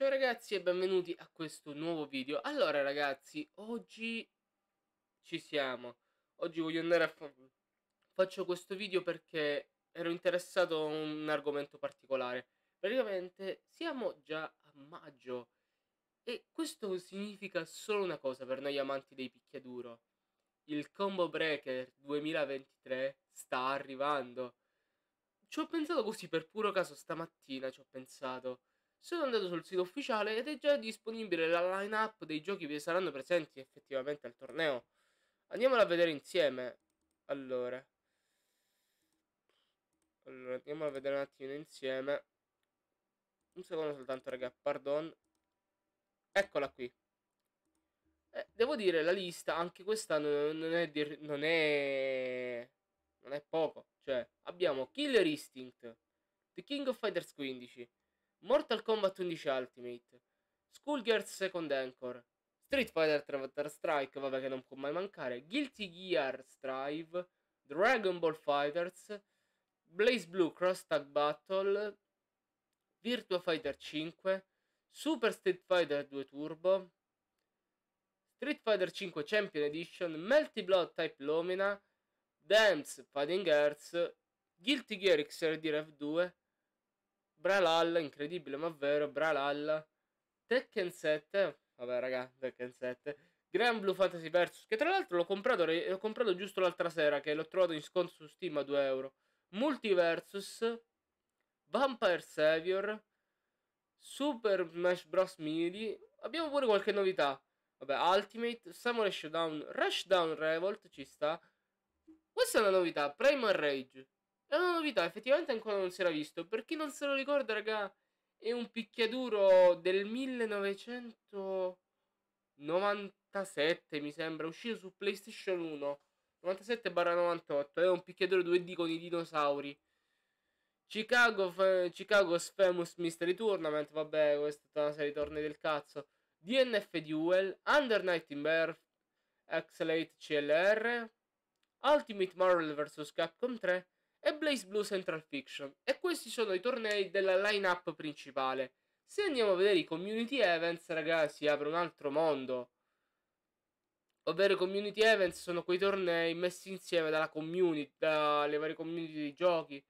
Ciao ragazzi e benvenuti a questo nuovo video Allora ragazzi, oggi ci siamo Oggi voglio andare a... Fa faccio questo video perché ero interessato a un argomento particolare Praticamente siamo già a maggio E questo significa solo una cosa per noi amanti dei picchiaduro Il Combo Breaker 2023 sta arrivando Ci ho pensato così per puro caso stamattina ci ho pensato sono andato sul sito ufficiale ed è già disponibile la line-up dei giochi che saranno presenti effettivamente al torneo. Andiamola a vedere insieme. Allora. Allora, andiamo a vedere un attimo insieme. Un secondo soltanto, raga, pardon. Eccola qui. Eh, devo dire, la lista anche quest'anno non è, non è... Non è poco. Cioè, abbiamo Killer Instinct, The King of Fighters 15, Mortal Kombat 11 Ultimate, Schoolgirls Second Anchor, Street Fighter 3 Water Strike, vabbè che non può mai mancare, Guilty Gear Strive, Dragon Ball Fighters, Blaze Blue Cross Tag Battle, Virtua Fighter 5, Super Street Fighter 2 Turbo, Street Fighter 5 Champion Edition, Melty Blood Type Lomina, Dance Fighting Earth, Guilty Gear XRD Rev 2, Bralal, incredibile ma vero, Bralal, Tekken 7, vabbè raga, Tekken 7, Grand Blue Fantasy Versus, che tra l'altro l'ho comprato, l'ho comprato giusto l'altra sera, che l'ho trovato in sconto su Steam a 2 euro, Multiversus, Vampire Savior, Super Smash Bros. Mini, abbiamo pure qualche novità, vabbè, Ultimate, Samurai Showdown, Rushdown Revolt, ci sta, questa è una novità, Primal Rage, è una novità, effettivamente ancora non si era visto. Per chi non se lo ricorda, raga, è un picchiaduro del 1997, mi sembra, uscito su PlayStation 1. 97-98, è un picchiaduro 2D con i dinosauri. Chicago, Chicago's Famous Mystery Tournament, vabbè, questa è una serie di tornei del cazzo. DNF Duel, Under Night in Birth, Excelate CLR, Ultimate Marvel vs Capcom 3 e Blaze Blue Central Fiction e questi sono i tornei della lineup principale. Se andiamo a vedere i community events, ragazzi, apre un altro mondo. Ovvero i community events sono quei tornei messi insieme dalla community, dalle varie community di giochi.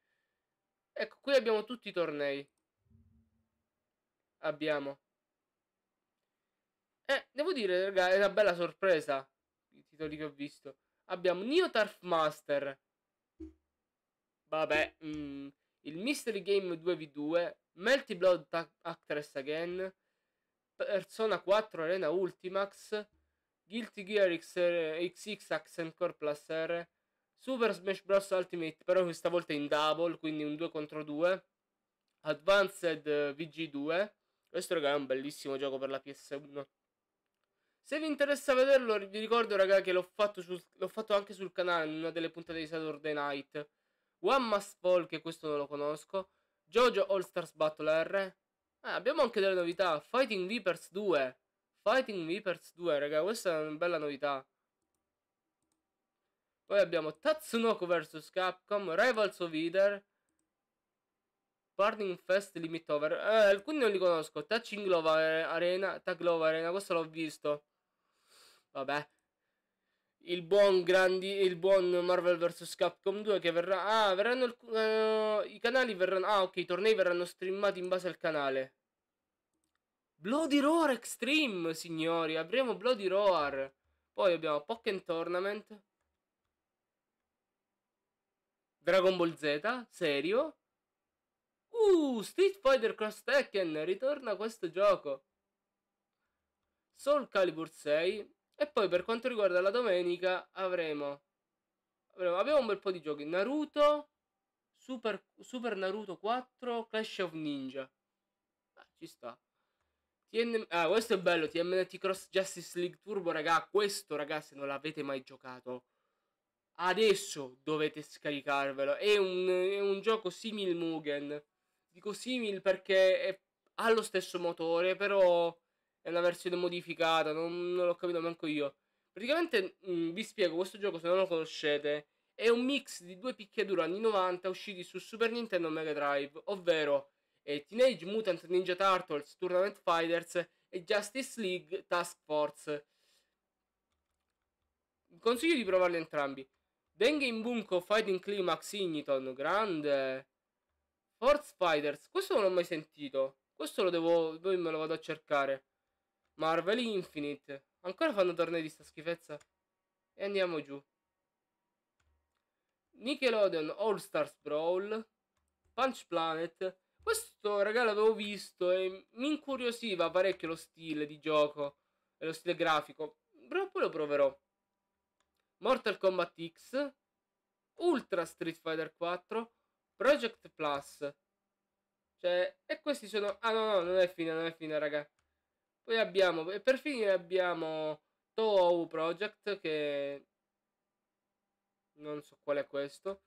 Ecco, qui abbiamo tutti i tornei. Abbiamo. Eh, devo dire, ragazzi, è una bella sorpresa. I titoli che ho visto. Abbiamo Neo Turf Master Vabbè, mm, il Mystery Game 2v2, Melty Blood Actress Again, Persona 4 Arena Ultimax, Guilty Gear XR, XX Accent Core Plus R, Super Smash Bros. Ultimate, però questa volta in double, quindi un 2 contro 2, Advanced VG2, questo raga è un bellissimo gioco per la PS1. Se vi interessa vederlo, vi ricordo raga che l'ho fatto, su, l'ho fatto anche sul canale in una delle puntate di Saturday Night. One Must Fall, che questo non lo conosco. Jojo All Stars Battle R. Ah, abbiamo anche delle novità. Fighting Vipers 2. Fighting Vipers 2, raga, questa è una bella novità. Poi abbiamo Tatsunoko vs Capcom, Rivals of Eater, Burning Fest Limit Over. Eh, alcuni non li conosco. Touching Glove Arena, Taglova Arena, questo l'ho visto. Vabbè il buon, grandi, il buon Marvel vs Capcom 2 che verrà ah verranno il, uh, i canali verranno ah ok i tornei verranno streamati in base al canale Bloody Roar Extreme signori avremo Bloody Roar poi abbiamo Pokémon Tournament Dragon Ball Z serio uh Street Fighter Cross Tekken ritorna questo gioco Soul Calibur 6 e poi per quanto riguarda la domenica avremo, avremo abbiamo un bel po' di giochi. Naruto, Super, Super Naruto 4, Clash of Ninja. Ah, ci sta. TN... Ah, questo è bello, TMNT Cross Justice League Turbo, raga. Questo, raga, se non l'avete mai giocato, adesso dovete scaricarvelo. È un, è un gioco simil Mugen. Dico simil perché è, ha lo stesso motore, però è una versione modificata, non, non l'ho capito neanche io. Praticamente mh, mm, vi spiego, questo gioco se non lo conoscete è un mix di due picchiaduro anni 90 usciti su Super Nintendo Mega Drive, ovvero eh, Teenage Mutant Ninja Turtles Tournament Fighters e Justice League Task Force. Consiglio di provarli entrambi. in Bunko Fighting Climax Igniton, grande. Force Fighters, questo non l'ho mai sentito. Questo lo devo, poi me lo vado a cercare. Marvel Infinite. Ancora fanno tornei di sta schifezza? E andiamo giù. Nickelodeon All Stars Brawl. Punch Planet. Questo raga l'avevo visto e mi incuriosiva parecchio lo stile di gioco e lo stile grafico. Però poi lo proverò. Mortal Kombat X. Ultra Street Fighter 4. Project Plus. Cioè, e questi sono... Ah no, no, non è fine, non è fine, raga. Poi abbiamo, per fine abbiamo Toho Project che non so qual è questo.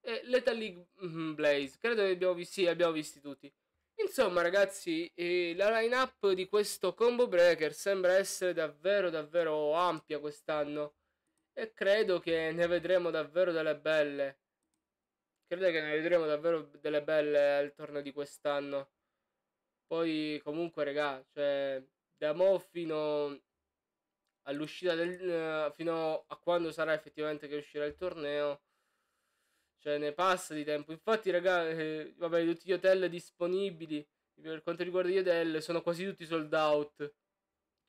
E Lethal League mm-hmm, Blaze, credo che abbiamo visti, sì, abbiamo visti tutti. Insomma ragazzi, la line-up di questo Combo Breaker sembra essere davvero davvero ampia quest'anno e credo che ne vedremo davvero delle belle. Credo che ne vedremo davvero delle belle al torneo di quest'anno. Poi comunque, regà, cioè, da mo' fino all'uscita del... Eh, fino a quando sarà effettivamente che uscirà il torneo, cioè ne passa di tempo. Infatti, raga, eh, vabbè, tutti gli hotel disponibili per quanto riguarda gli hotel sono quasi tutti sold out.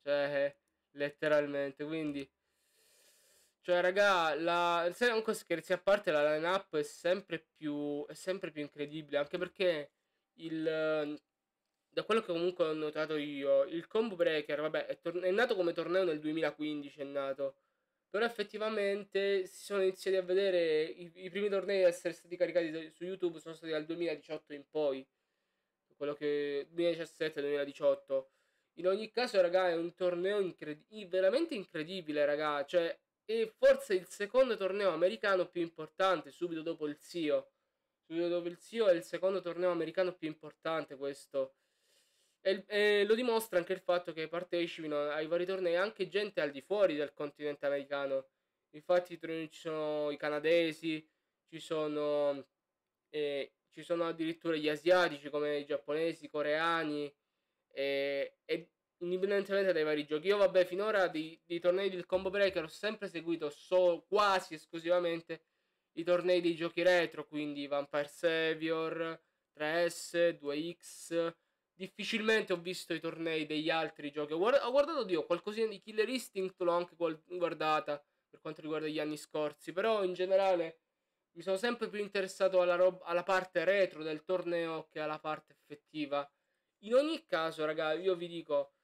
Cioè, letteralmente, quindi cioè, raga, la se non scherzi a parte la lineup è sempre più è sempre più incredibile, anche perché il da quello che comunque ho notato io, il combo breaker, vabbè, è, tor- è nato come torneo nel 2015, è nato. Però effettivamente si sono iniziati a vedere i, i primi tornei ad essere stati caricati su YouTube sono stati dal 2018 in poi. Quello che 2017-2018. In ogni caso, raga, è un torneo incred- veramente incredibile, raga, cioè è forse il secondo torneo americano più importante subito dopo il SIO. Subito dopo il SIO è il secondo torneo americano più importante questo. E, e, lo dimostra anche il fatto che partecipino ai vari tornei anche gente al di fuori del continente americano. Infatti ci sono i canadesi, ci sono, eh, ci sono addirittura gli asiatici come i giapponesi, i coreani eh, e indipendentemente dai vari giochi. Io vabbè finora di, di tornei del combo breaker ho sempre seguito so, quasi esclusivamente i tornei dei giochi retro, quindi Vampire Savior, 3S, 2X, difficilmente ho visto i tornei degli altri giochi. Ho guardato, Dio, qualcosina di Killer Instinct l'ho anche guardata per quanto riguarda gli anni scorsi, però in generale mi sono sempre più interessato alla, rob- alla parte retro del torneo che alla parte effettiva. In ogni caso, raga, io vi dico,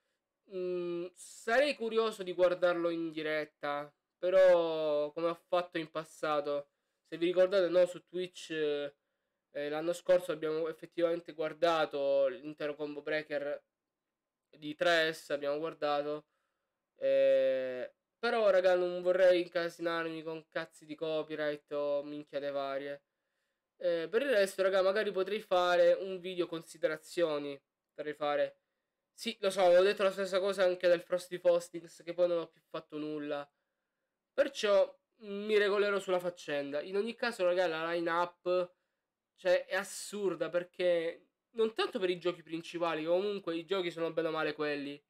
mh, mm, sarei curioso di guardarlo in diretta, però come ho fatto in passato, se vi ricordate, no, su Twitch... Eh, eh, l'anno scorso abbiamo effettivamente guardato l'intero combo breaker di 3S, abbiamo guardato. Eh, però raga non vorrei incasinarmi con cazzi di copyright o minchiate varie. Eh, per il resto raga magari potrei fare un video considerazioni. Potrei fare... Sì, lo so, avevo detto la stessa cosa anche del Frosty Postings che poi non ho più fatto nulla. Perciò mi regolerò sulla faccenda. In ogni caso raga la line up cioè, è assurda perché non tanto per i giochi principali, comunque i giochi sono bene o male quelli.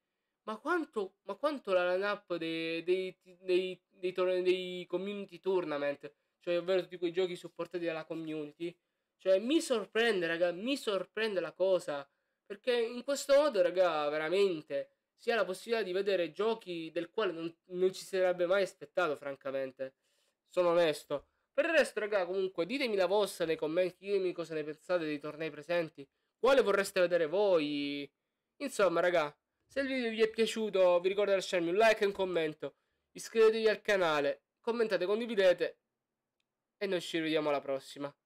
Ma quanto, ma quanto la lineup dei, dei, dei, dei, dei community tournament, cioè ovvero tutti quei giochi supportati dalla community, cioè mi sorprende, raga, mi sorprende la cosa. Perché in questo modo, raga, veramente si ha la possibilità di vedere giochi del quale non, non ci sarebbe mai aspettato, francamente. Sono onesto. Per il resto, raga, comunque, ditemi la vostra nei commenti, ditemi cosa ne pensate dei tornei presenti, quale vorreste vedere voi. Insomma, raga, se il video vi è piaciuto, vi ricordo di lasciarmi un like e un commento, iscrivetevi al canale, commentate, condividete e noi ci vediamo alla prossima.